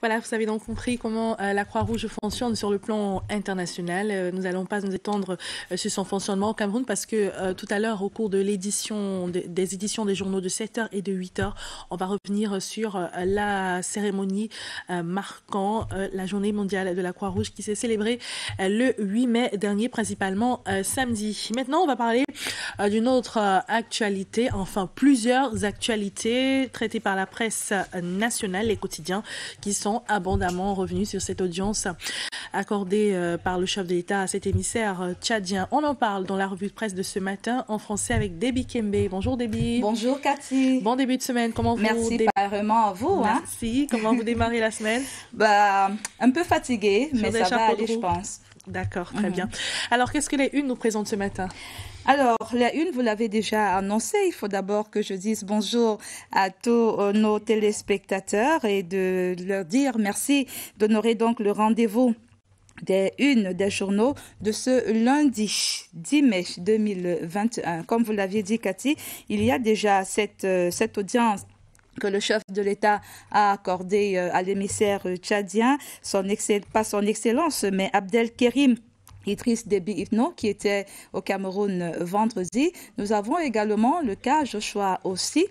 Voilà, vous avez donc compris comment euh, la Croix-Rouge fonctionne sur le plan international. Euh, nous n'allons pas nous étendre euh, sur son fonctionnement au Cameroun parce que tout à l'heure, au cours de l'édition des éditions des journaux de 7h et de 8h, on va revenir sur la cérémonie marquant la journée mondiale de la Croix-Rouge qui s'est célébrée le 8 mai dernier, principalement samedi. Maintenant, on va parler d'une autre actualité, enfin plusieurs actualités traitées par la presse nationale, les quotidiens qui sont abondamment revenu sur cette audience accordée euh, par le chef de l'État à cet émissaire euh, tchadien. On en parle dans la revue de presse de ce matin en français avec Déby Kembe. Bonjour Déby. Bonjour Cathy. Bon début de semaine. Comment vous Merci vraiment à vous. Hein. Merci. Comment vous démarrez la semaine Bah, un peu fatiguée, mais ça va aller, je pense. D'accord, très mhm. bien. Alors, qu'est-ce que les Une nous présente ce matin alors, la une, vous l'avez déjà annoncé. Il faut d'abord que je dise bonjour à tous euh, nos téléspectateurs et de leur dire merci d'honorer donc le rendez-vous des unes des journaux de ce lundi 10 mai 2021. Comme vous l'aviez dit, Cathy, il y a déjà cette, euh, cette audience que le chef de l'État a accordé euh, à l'émissaire euh, tchadien, son pas son excellence, mais Abdel Kerim de Déby qui était au Cameroun euh, vendredi. Nous avons également le cas Joshua aussi,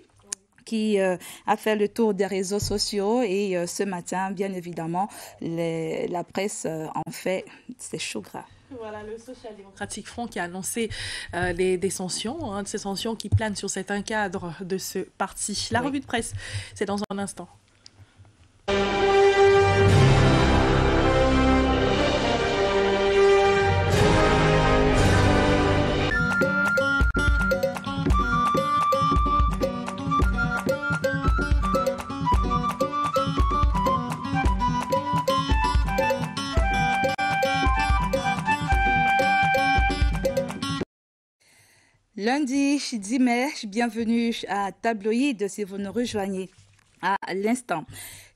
qui a fait le tour des réseaux sociaux. Et ce matin, bien évidemment, la presse en fait ses choux gras. Voilà, le social-démocratique front qui a annoncé les, euh, des sanctions, hein, de ces sanctions qui planent sur cet encadre de ce parti. La revue de presse, c'est dans un instant. Lundi 10 mai, bienvenue à Tabloïd si vous nous rejoignez à l'instant.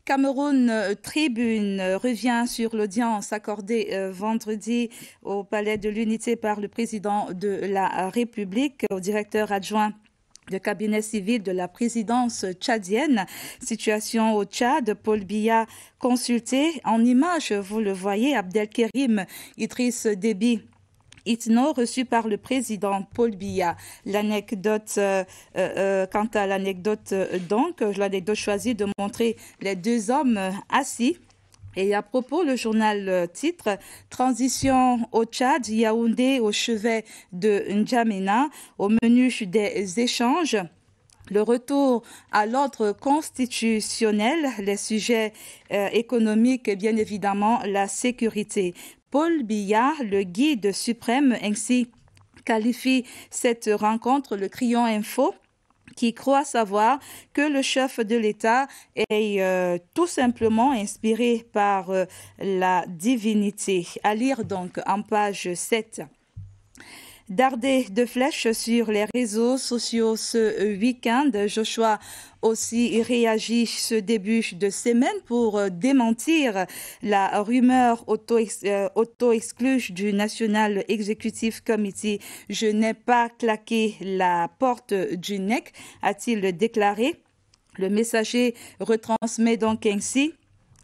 Cameroun euh, Tribune euh, revient sur l'audience accordée euh, vendredi au Palais de l'Unité par le président de la République, au directeur adjoint de cabinet civil de la présidence tchadienne. Situation au Tchad, Paul Biya consulté. En image, vous le voyez, Abdelkerim Idriss Déby Itno, reçu par le président Paul Biya. L'anecdote, euh, euh, euh, quant à l'anecdote, donc, l'anecdote choisie de montrer les deux hommes assis et à propos, le journal titre Transition au Tchad, Yaoundé au chevet de N'Djamena, au menu des échanges. Le retour à l'ordre constitutionnel, les sujets économiques et bien évidemment la sécurité. Paul Billard, le guide suprême, ainsi qualifie cette rencontre, le Crayon Info qui croit savoir que le chef de l'État est euh, tout simplement inspiré par euh, la divinité. À lire donc en page 7. Dardé de flèches sur les réseaux sociaux ce week-end, Joshua aussi réagit ce début de semaine pour démentir la rumeur euh, auto-exclue du National Executive Committee. Je n'ai pas claqué la porte du NEC, a-t-il déclaré. Le messager retransmet donc ainsi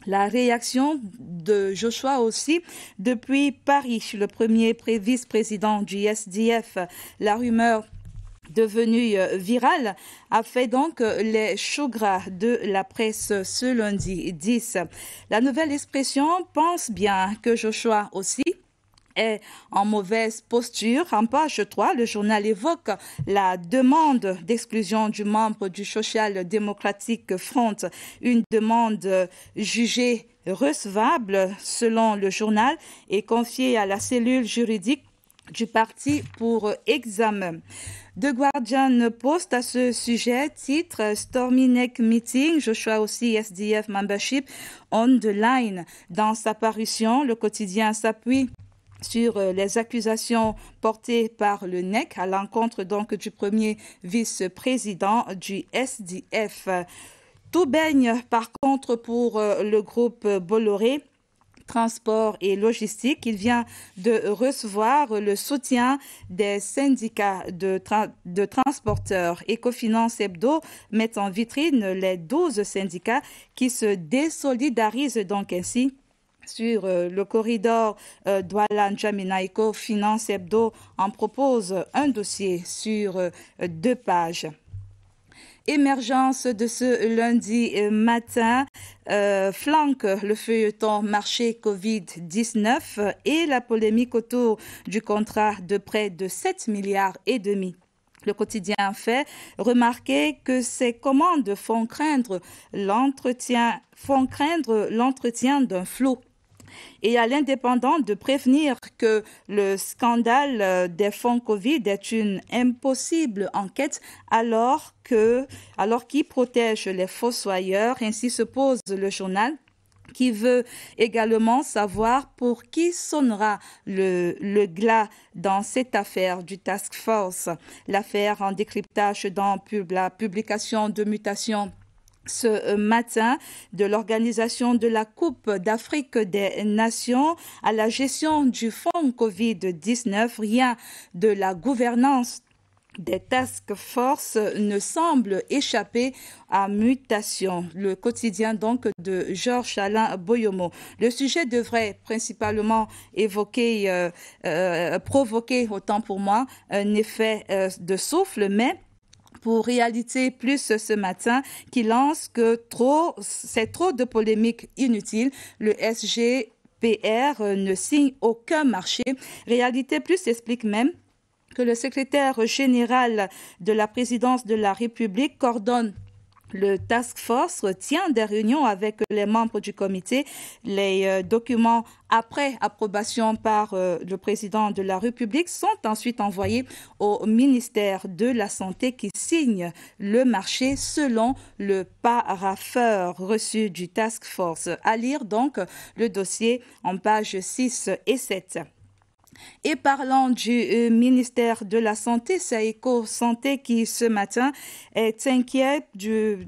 la réaction de Joshua aussi depuis Paris, le premier vice-président du SDF. La rumeur devenue euh, virale a fait donc euh, les choux de la presse ce lundi 10. La nouvelle expression pense bien que Joshua aussi est en mauvaise posture. En page 3, le journal évoque la demande d'exclusion du membre du Social démocratique Front, une demande jugée recevable selon le journal et confiée à la cellule juridique du parti pour examen. The Guardian Post à ce sujet titre Stormy Neck Meeting, Joshua aussi SDF Membership on the Line. Dans sa parution, le quotidien s'appuie sur euh, les accusations portées par le NEC à l'encontre donc du premier vice-président du SDF. Tout baigne par contre pour euh, le groupe Bolloré transport et logistique. Il vient de recevoir le soutien des syndicats de, de transporteurs. Ecofinance Hebdo met en vitrine les 12 syndicats qui se désolidarisent donc ainsi sur euh, le corridor euh, douala Jaminaiko Finance Hebdo en propose un dossier sur euh, deux pages émergence de ce lundi matin flanque le feuilleton marché Covid-19 et la polémique autour du contrat de près de 7 milliards et demi. Le quotidien fait remarquer que ces commandes font craindre l'entretien, font craindre l'entretien d'un flot et à l'indépendant de prévenir que le scandale euh, des fonds Covid est une impossible enquête alors que, alors qui protège les fossoyeurs, ainsi se pose le journal qui veut également savoir pour qui sonnera le, le glas dans cette affaire du Task Force. L'affaire en décryptage dans la publication de mutations ce euh, matin de l'organisation de la Coupe d'Afrique des Nations à la gestion du fonds Covid-19, rien de la gouvernance des task forces ne semble échapper à mutation. Le quotidien donc de Georges Alain Boyomo. Le sujet devrait principalement évoquer, euh, euh, provoquer, autant pour moi, un effet de souffle, mais pour réalité plus ce matin qui lance que trop, c'est trop de polémiques inutiles. Le SGPR euh, ne signe aucun marché. Réalité Plus explique même que le secrétaire général de la présidence de la République coordonne le Task Force tient des réunions avec les membres du comité. Les euh, documents après approbation par euh, le président de la République sont ensuite envoyés au ministère de la Santé qui signe le marché selon le parapheur reçu du Task Force. À lire donc le dossier en pages 6 et 7. Et parlant du euh, ministère de la Santé, Saïko Santé qui ce matin est inquiet de,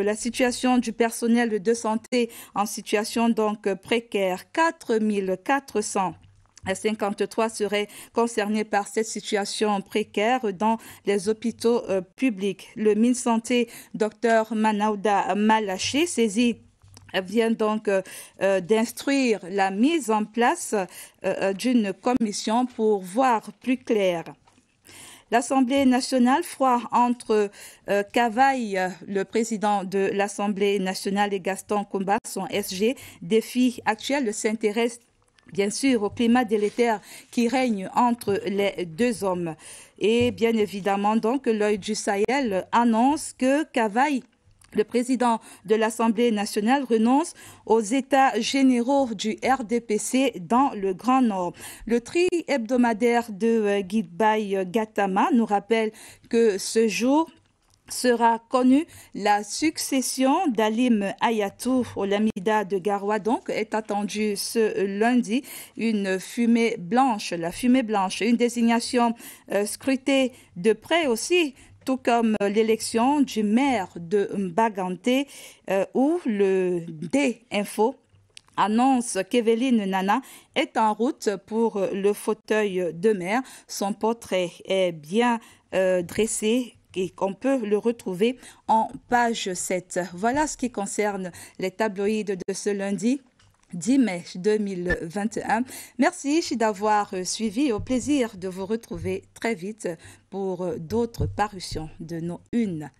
la situation du personnel de santé en situation donc euh, précaire. 4453 53 seraient concernés par cette situation précaire dans les hôpitaux euh, publics. Le ministre Santé, Dr Manauda Malaché, saisit vient donc euh, euh, d'instruire la mise en place euh, d'une commission pour voir plus clair. L'Assemblée nationale, froid entre Cavaille, le président de l'Assemblée nationale, et Gaston Combat, son SG, défi actuel, s'intéresse bien sûr au climat délétère qui règne entre les deux hommes. Et bien évidemment, donc, l'œil du Sahel annonce que Cavaille le président de l'Assemblée nationale renonce aux États généraux du RDPC dans le Grand Nord. Le tri hebdomadaire de euh, Baï euh, Gatama nous rappelle que ce jour, sera connue la succession d'Alim Ayatou Lamida de Garoua. Donc, est attendue ce lundi une fumée blanche, la fumée blanche, une désignation euh, scrutée de près aussi tout comme euh, l'élection du maire de Mbaganté, euh, où le D-Info annonce qu'Evelyne Nana est en route pour euh, le fauteuil de maire. Son portrait est bien dressé et qu'on peut le retrouver en page 7. Voilà ce qui concerne les tabloïdes de ce lundi. 10 mai 2021. Merci d'avoir euh, suivi au plaisir de vous retrouver très vite pour euh, d'autres parutions de nos une